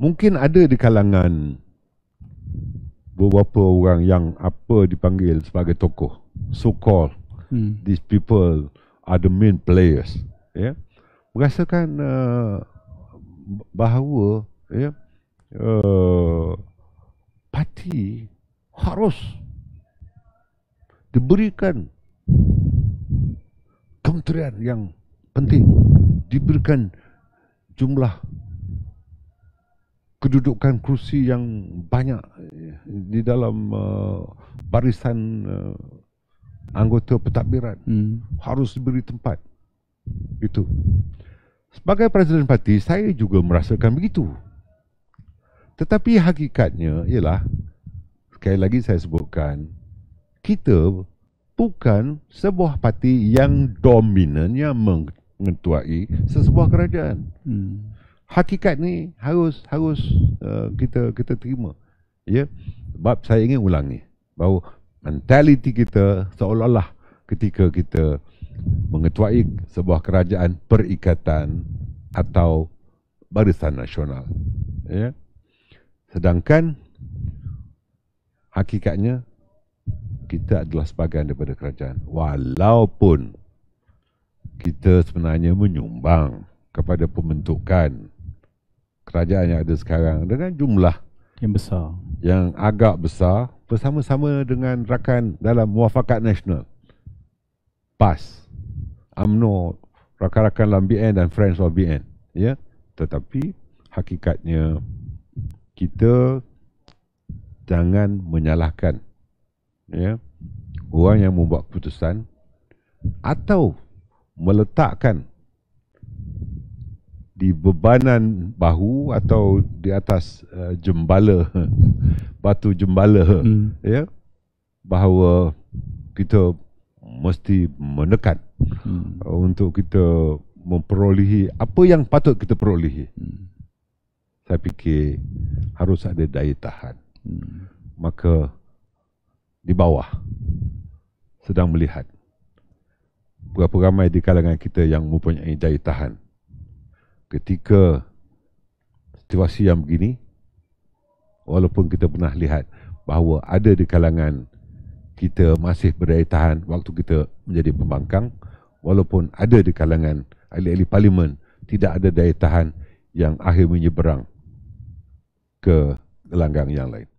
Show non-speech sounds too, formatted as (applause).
mungkin ada di kalangan beberapa orang yang apa dipanggil sebagai tokoh so called hmm. these people are the main players ya yeah? merasakan uh, bahawa ya yeah, uh, parti harus diberikan kementerian yang penting diberikan jumlah kedudukan kursi yang banyak eh, di dalam uh, barisan uh, anggota pentadbiran hmm. harus diberi tempat itu sebagai presiden parti saya juga merasakan begitu tetapi hakikatnya ialah sekali lagi saya sebutkan kita bukan sebuah parti yang dominan yang mengetuai sesebuah kerajaan hmm hakikat ni harus harus uh, kita kita terima ya sebab saya ingin ulangi bahawa mentaliti kita seolah-olah ketika kita mengetuai sebuah kerajaan perikatan atau barisan nasional ya sedangkan hakikatnya kita adalah sebahagian daripada kerajaan walaupun kita sebenarnya menyumbang kepada pembentukan kerajaan yang ada sekarang dengan jumlah yang besar yang agak besar bersama-sama dengan rakan dalam muafakat nasional PAS UMNO rakan-rakan dalam BN dan friends of BN ya tetapi hakikatnya kita jangan menyalahkan ya orang yang membuat keputusan atau meletakkan di bebanan bahu atau di atas uh, jembala (laughs) batu jembala hmm. ya yeah? bahawa kita mesti menekan hmm. Eh, untuk kita memperolehi apa yang patut kita perolehi hmm. saya fikir harus ada daya tahan hmm. maka di bawah sedang melihat berapa ramai di kalangan kita yang mempunyai daya tahan ketika situasi yang begini walaupun kita pernah lihat bahawa ada di kalangan kita masih berdaya tahan waktu kita menjadi pembangkang walaupun ada di kalangan ahli-ahli parlimen tidak ada daya tahan yang akhirnya berang ke gelanggang yang lain.